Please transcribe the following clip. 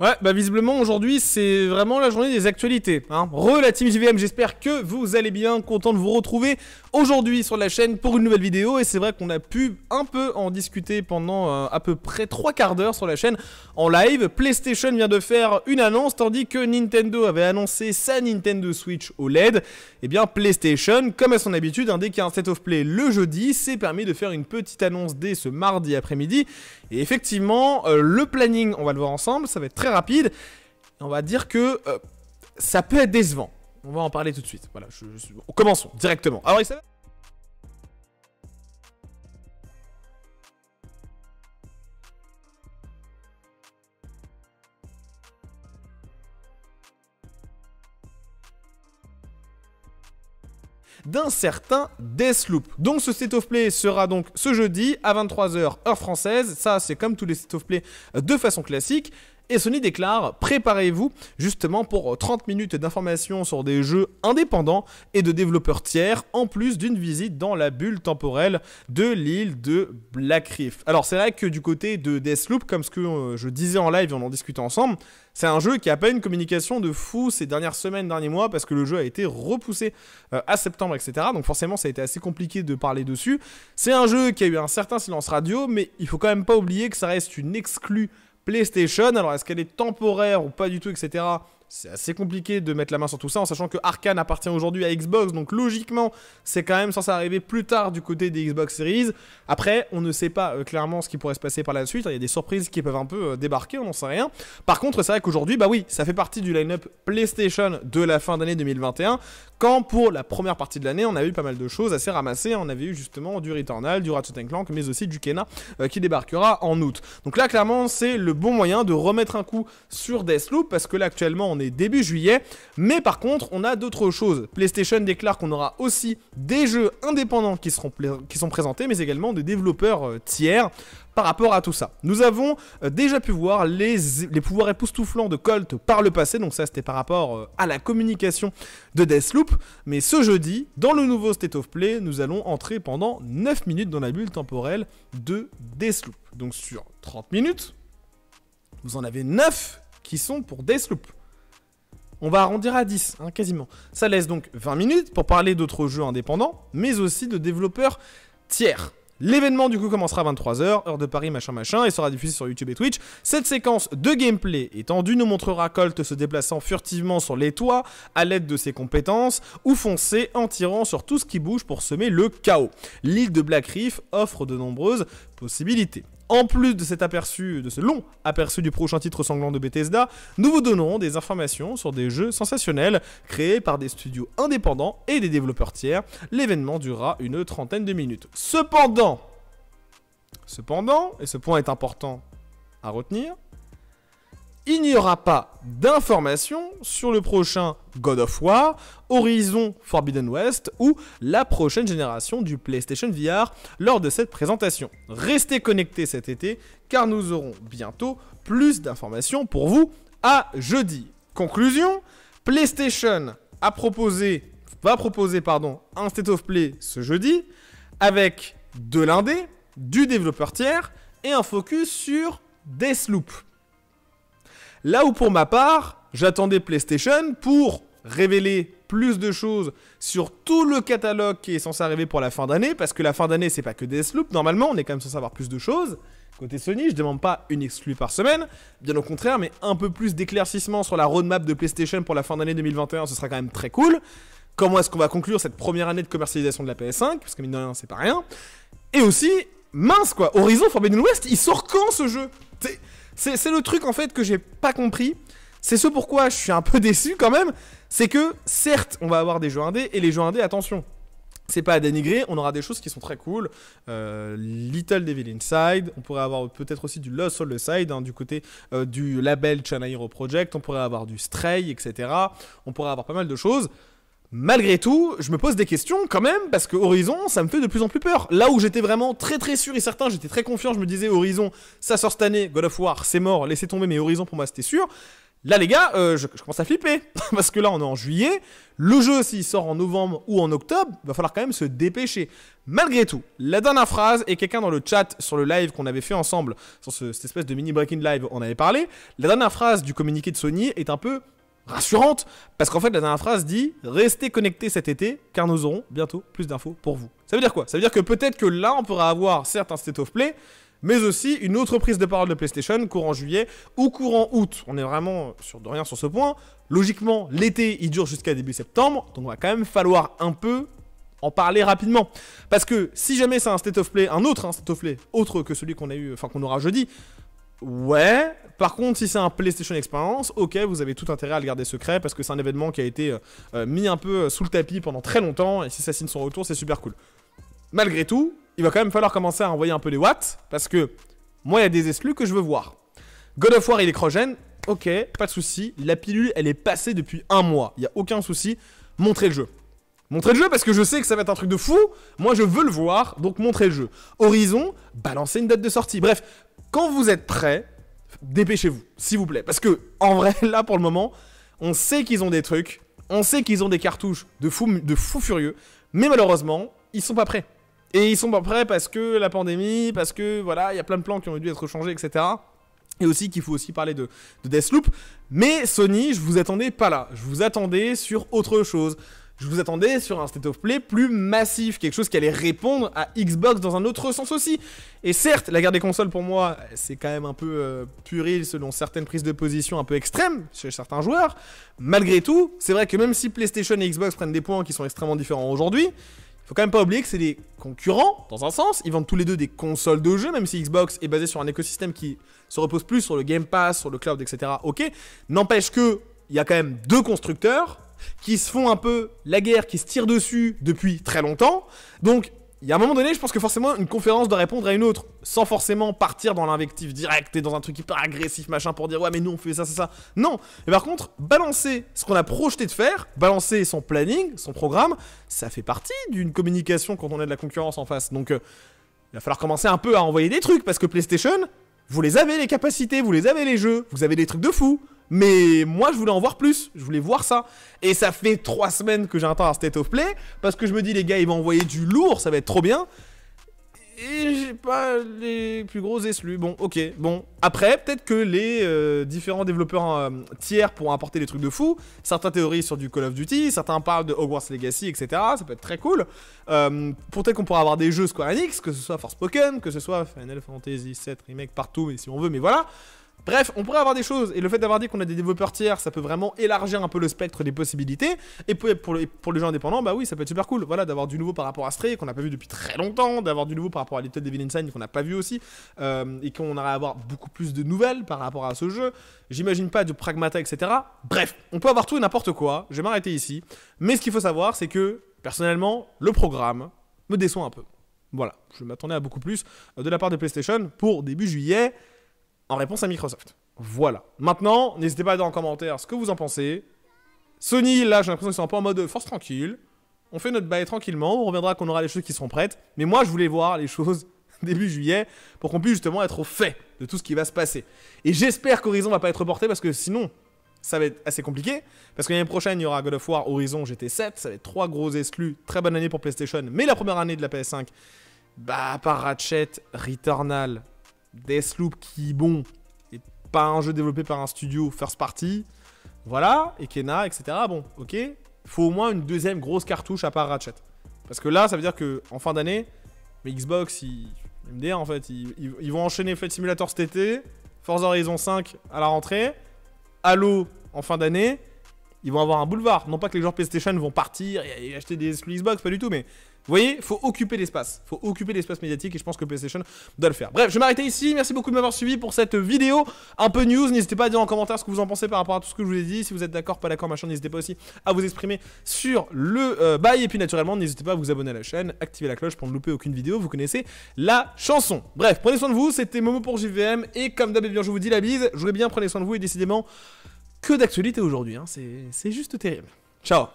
Ouais, bah visiblement aujourd'hui c'est vraiment la journée des actualités. Hein. Re la team JVM, j'espère que vous allez bien, content de vous retrouver aujourd'hui sur la chaîne pour une nouvelle vidéo. Et c'est vrai qu'on a pu un peu en discuter pendant euh, à peu près trois quarts d'heure sur la chaîne en live. PlayStation vient de faire une annonce tandis que Nintendo avait annoncé sa Nintendo Switch OLED. Et eh bien PlayStation, comme à son habitude, dès qu'il y a un set of play le jeudi, s'est permis de faire une petite annonce dès ce mardi après-midi. Et effectivement, euh, le planning, on va le voir ensemble, ça va être très rapide. on va dire que euh, ça peut être décevant. On va en parler tout de suite. Voilà, je, commençons directement. Alors, il d'un certain Deathloop. Donc ce State of Play sera donc ce jeudi à 23h heure française. Ça, c'est comme tous les State of Play de façon classique. Et Sony déclare préparez-vous justement pour 30 minutes d'informations sur des jeux indépendants et de développeurs tiers, en plus d'une visite dans la bulle temporelle de l'île de Black Reef. Alors c'est vrai que du côté de Deathloop, comme ce que euh, je disais en live et on en discutait ensemble, c'est un jeu qui a pas une communication de fou ces dernières semaines, derniers mois, parce que le jeu a été repoussé euh, à septembre, etc. Donc forcément, ça a été assez compliqué de parler dessus. C'est un jeu qui a eu un certain silence radio, mais il faut quand même pas oublier que ça reste une exclue PlayStation. Alors, est-ce qu'elle est temporaire ou pas du tout, etc c'est assez compliqué de mettre la main sur tout ça en sachant que Arkane appartient aujourd'hui à Xbox, donc logiquement c'est quand même censé arriver plus tard du côté des Xbox Series. Après, on ne sait pas euh, clairement ce qui pourrait se passer par la suite, hein, il y a des surprises qui peuvent un peu euh, débarquer, on n'en sait rien. Par contre, c'est vrai qu'aujourd'hui, bah oui, ça fait partie du lineup PlayStation de la fin d'année 2021, quand pour la première partie de l'année, on a eu pas mal de choses assez ramassées, on avait eu justement du Returnal, du Ratchet Clank, mais aussi du Kena euh, qui débarquera en août. Donc là, clairement, c'est le bon moyen de remettre un coup sur Deathloop, parce que là actuellement, on début juillet. Mais par contre, on a d'autres choses. PlayStation déclare qu'on aura aussi des jeux indépendants qui, seront qui sont présentés, mais également des développeurs euh, tiers par rapport à tout ça. Nous avons euh, déjà pu voir les, les pouvoirs époustouflants de Colt par le passé, donc ça c'était par rapport euh, à la communication de Deathloop, mais ce jeudi, dans le nouveau State of Play, nous allons entrer pendant 9 minutes dans la bulle temporelle de Deathloop. Donc sur 30 minutes, vous en avez 9 qui sont pour Deathloop. On va arrondir à 10, hein, quasiment. Ça laisse donc 20 minutes pour parler d'autres jeux indépendants, mais aussi de développeurs tiers. L'événement du coup commencera à 23h, heure de Paris, machin machin, et sera diffusé sur YouTube et Twitch. Cette séquence de gameplay étendue nous montrera Colt se déplaçant furtivement sur les toits à l'aide de ses compétences, ou foncer en tirant sur tout ce qui bouge pour semer le chaos. L'île de Black Reef offre de nombreuses possibilités. En plus de cet aperçu, de ce long aperçu du prochain titre sanglant de Bethesda, nous vous donnons des informations sur des jeux sensationnels créés par des studios indépendants et des développeurs tiers. L'événement durera une trentaine de minutes. Cependant, cependant, et ce point est important à retenir, il n'y aura pas d'informations sur le prochain God of War, Horizon Forbidden West ou la prochaine génération du PlayStation VR lors de cette présentation. Restez connectés cet été car nous aurons bientôt plus d'informations pour vous à jeudi. Conclusion, PlayStation va proposer un State of Play ce jeudi avec de l'indé, du développeur tiers et un focus sur Deathloop. Là où pour ma part, j'attendais PlayStation pour révéler plus de choses sur tout le catalogue qui est censé arriver pour la fin d'année, parce que la fin d'année, c'est pas que des Deathloop, normalement, on est quand même censé avoir plus de choses. Côté Sony, je demande pas une exclue par semaine, bien au contraire, mais un peu plus d'éclaircissement sur la roadmap de PlayStation pour la fin d'année 2021, ce sera quand même très cool. Comment est-ce qu'on va conclure cette première année de commercialisation de la PS5, parce que mine de rien, c'est pas rien. Et aussi, mince quoi, Horizon Forbidden West, il sort quand ce jeu c'est le truc en fait que j'ai pas compris. C'est ce pourquoi je suis un peu déçu quand même. C'est que certes, on va avoir des jeux indés et les jeux indés, attention. C'est pas à dénigrer, on aura des choses qui sont très cool. Euh, Little Devil Inside, on pourrait avoir peut-être aussi du Lost Soul Side, hein, du côté euh, du label Chanairo Project, on pourrait avoir du Stray, etc. On pourrait avoir pas mal de choses. Malgré tout, je me pose des questions quand même, parce que Horizon, ça me fait de plus en plus peur. Là où j'étais vraiment très très sûr et certain, j'étais très confiant, je me disais Horizon, ça sort cette année, God of War, c'est mort, laissez tomber, mais Horizon pour moi c'était sûr. Là les gars, euh, je, commence à flipper, parce que là on est en juillet, le jeu s'il sort en novembre ou en octobre, va falloir quand même se dépêcher. Malgré tout, la dernière phrase, et quelqu'un dans le chat sur le live qu'on avait fait ensemble, sur cette espèce de mini breaking live, on avait parlé, la dernière phrase du communiqué de Sony est un peu rassurante, parce qu'en fait la dernière phrase dit restez connectés cet été car nous aurons bientôt plus d'infos pour vous. Ça veut dire quoi Ça veut dire que peut-être que là on pourra avoir certes un state of play, mais aussi une autre prise de parole de PlayStation courant juillet ou courant août. On est vraiment sur de rien sur ce point. Logiquement, l'été il dure jusqu'à début septembre, donc on va quand même falloir un peu en parler rapidement. Parce que si jamais c'est un state of play, un autre hein, state of play, autre que celui qu'on a eu, enfin qu'on aura jeudi, Ouais, par contre, si c'est un PlayStation Experience, ok, vous avez tout intérêt à le garder secret parce que c'est un événement qui a été euh, euh, mis un peu euh, sous le tapis pendant très longtemps et si ça signe son retour, c'est super cool. Malgré tout, il va quand même falloir commencer à envoyer un peu les watts parce que moi, il y a des exclus que je veux voir. God of War, il est crogène, ok, pas de souci. La pilule, elle est passée depuis un mois, il n'y a aucun souci. Montrez le jeu. Montrez le jeu parce que je sais que ça va être un truc de fou. Moi, je veux le voir, donc montrez le jeu. Horizon, balancer une date de sortie. Bref, quand vous êtes prêts, dépêchez-vous, s'il vous plaît. Parce que, en vrai, là, pour le moment, on sait qu'ils ont des trucs, on sait qu'ils ont des cartouches de fous de furieux, mais malheureusement, ils sont pas prêts. Et ils sont pas prêts parce que la pandémie, parce que, voilà, il y a plein de plans qui ont dû être changés, etc. Et aussi qu'il faut aussi parler de, de Deathloop. Mais Sony, je vous attendais pas là. Je vous attendais sur autre chose je vous attendais sur un State of Play plus massif, quelque chose qui allait répondre à Xbox dans un autre sens aussi. Et certes, la guerre des consoles pour moi, c'est quand même un peu euh, selon certaines prises de position un peu extrêmes chez certains joueurs. Malgré tout, c'est vrai que même si PlayStation et Xbox prennent des points qui sont extrêmement différents aujourd'hui, il faut quand même pas oublier que c'est des concurrents, dans un sens. Ils vendent tous les deux des consoles de jeux, même si Xbox est basé sur un écosystème qui se repose plus sur le Game Pass, sur le cloud, etc. Ok. N'empêche que, il y a quand même deux constructeurs qui se font un peu la guerre, qui se tirent dessus depuis très longtemps. Donc, il y a un moment donné, je pense que forcément, une conférence doit répondre à une autre, sans forcément partir dans l'invective direct et dans un truc hyper agressif, machin, pour dire ouais, mais nous on fait ça, c'est ça. Non. Et par contre, balancer ce qu'on a projeté de faire, balancer son planning, son programme, ça fait partie d'une communication quand on a de la concurrence en face. Donc, euh, il va falloir commencer un peu à envoyer des trucs parce que PlayStation, vous les avez les capacités, vous les avez les jeux, vous avez des trucs de fou. Mais moi, je voulais en voir plus. Je voulais voir ça. Et ça fait trois semaines que j'attends un State of Play parce que je me dis, les gars, ils vont envoyer du lourd, ça va être trop bien et j'ai pas les plus gros esclus. Bon, ok, bon. Après, peut-être que les euh, différents développeurs euh, tiers pourront apporter des trucs de fou. Certains théories sur du Call of Duty, certains parlent de Hogwarts Legacy, etc. Ça peut être très cool. Euh, peut-être qu'on pourra avoir des jeux Square Enix, que ce soit Forspoken, que ce soit Final Fantasy VII Remake partout, mais si on veut, mais voilà. Bref, on pourrait avoir des choses, et le fait d'avoir dit qu'on a des développeurs tiers, ça peut vraiment élargir un peu le spectre des possibilités, et pour, pour, les gens indépendants, bah oui, ça peut être super cool, voilà, d'avoir du nouveau par rapport à Stray, qu'on n'a pas vu depuis très longtemps, d'avoir du nouveau par rapport à Little Devil Inside, qu'on n'a pas vu aussi, euh, et qu'on aurait à avoir beaucoup plus de nouvelles par rapport à ce jeu, j'imagine pas du pragmata, etc. Bref, on peut avoir tout et n'importe quoi, je vais m'arrêter ici, mais ce qu'il faut savoir, c'est que, personnellement, le programme me déçoit un peu. Voilà, je m'attendais à beaucoup plus euh, de la part de PlayStation pour début juillet, en réponse à Microsoft. Voilà. Maintenant, n'hésitez pas à dire en commentaire ce que vous en pensez. Sony, là, j'ai l'impression qu'ils sont un peu en mode euh, force tranquille. On fait notre bail tranquillement. On reviendra qu'on aura les choses qui seront prêtes. Mais moi, je voulais voir les choses début juillet pour qu'on puisse justement être au fait de tout ce qui va se passer. Et j'espère qu'Horizon va pas être reporté parce que sinon, ça va être assez compliqué. Parce que l'année prochaine, il y aura God of War, Horizon, GT7. Ça va être trois gros exclus. Très bonne année pour PlayStation. Mais la première année de la PS5, bah, par Ratchet, Returnal, Deathloop qui, bon, est pas un jeu développé par un studio first party. Voilà, et Ekena, etc. Bon, ok. Faut au moins une deuxième grosse cartouche à part Ratchet. Parce que là, ça veut dire que en fin d'année, Xbox, MDR en fait, ils, vont enchaîner Flight Simulator cet été, Forza Horizon 5 à la rentrée, Halo en fin d'année. Ils vont avoir un boulevard. Non pas que les joueurs PlayStation vont partir et acheter des Xbox, pas du tout, mais vous voyez, faut occuper l'espace. Faut occuper l'espace médiatique et je pense que PlayStation doit le faire. Bref, je vais m'arrêter ici. Merci beaucoup de m'avoir suivi pour cette vidéo un peu news. N'hésitez pas à dire en commentaire ce que vous en pensez par rapport à tout ce que je vous ai dit. Si vous êtes d'accord, pas d'accord, machin, n'hésitez pas aussi à vous exprimer sur le euh, bail. Et puis naturellement, n'hésitez pas à vous abonner à la chaîne, activer la cloche pour ne louper aucune vidéo. Vous connaissez la chanson. Bref, prenez soin de vous. C'était Momo pour JVM. Et comme d'hab, eh bien, je vous dis la bise. voulais bien, prenez soin de vous et décidément, que d'actualité aujourd'hui. Hein. C'est juste terrible. Ciao